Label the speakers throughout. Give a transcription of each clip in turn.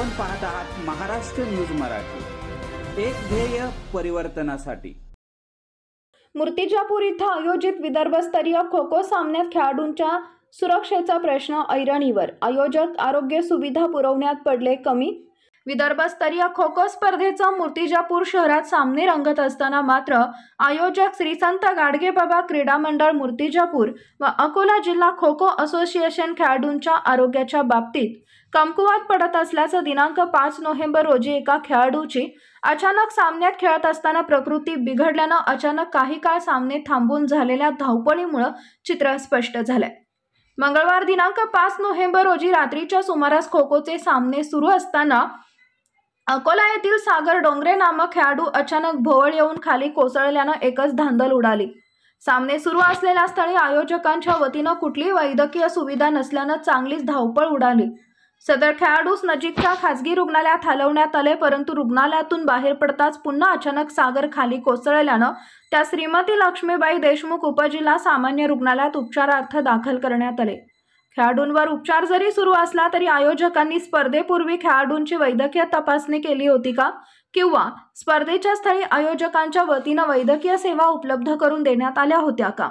Speaker 1: आपण पाहत आहात महाराष्ट्र न्यूज मराठी एक ध्येय परिवर्तनासाठी
Speaker 2: मूर्तिजापूर इथं आयोजित विदर्भस्तरीय खो खो सामन्यात खेळाडूंच्या सुरक्षेचा प्रश्न ऐरणीवर आयोजक आरोग्य सुविधा पुरवण्यात पडले कमी विदर्भस्तरीय खो खो स्पर्धेचा मूर्तिजापूर शहरात सामने रंगत असताना मात्र आयोजक श्रीसंत गाडगेबाबा क्रीडा मंडळ मूर्तिजापूर व अकोला जिल्हा खो खो असोसिएशन खेळाडूंच्या आरोग्याच्या बाबतीत कमकुवात पडत असल्याचं दिनांक पाच नोव्हेंबर रोजी एका खेळाडूची अचानक सामन्यात खेळत असताना प्रकृती बिघडल्यानं अचानक काही काळ सामने थांबून झालेल्या धावपळीमुळं चित्र स्पष्ट झालंय मंगळवार दिनांक पाच नोव्हेंबर रोजी रात्रीच्या सुमारास खो खोचे सामने सुरू असताना अकोला येथील सागर डोंगरे नामक खेळाडू अचानक भोवळ येऊन खाली कोसळल्यानं एकच धांदल उडाली सामने सुरू असलेल्या स्थळी आयोजकांच्या वतीनं कुठलीही वैद्यकीय सुविधा नसल्यानं चांगलीच धावपळ उडाली सदर खेळाडूस नजीकच्या खासगी रुग्णालयात हलवण्यात आले परंतु रुग्णालयातून बाहेर पडताच पुन्हा अचानक सागर खाली कोसळल्यानं त्या श्रीमती लक्ष्मीबाई देशमुख उपजिल्हा सामान्य रुग्णालयात उपचारार्थ दाखल करण्यात आले खेळाडूंवर उपचार जरी सुरू असला तरी आयोजकांनी स्पर्धेपूर्वी खेळाडूंची वैद्यकीय तपासणी केली होती का किंवा स्पर्धेच्या स्थळी आयोजकांच्या वतीनं वैद्यकीय सेवा उपलब्ध करून देण्यात आल्या होत्या का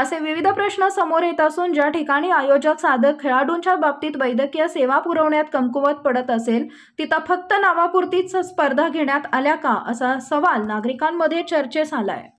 Speaker 2: असे विविध प्रश्न समोर येत असून ज्या ठिकाणी आयोजक साधक खेळाडूंच्या बाबतीत वैद्यकीय सेवा पुरवण्यात कमकुवत पडत असेल तिथं फक्त नावापुरतीच स्पर्धा घेण्यात आल्या का असा सवाल नागरिकांमध्ये चर्चेस आलाय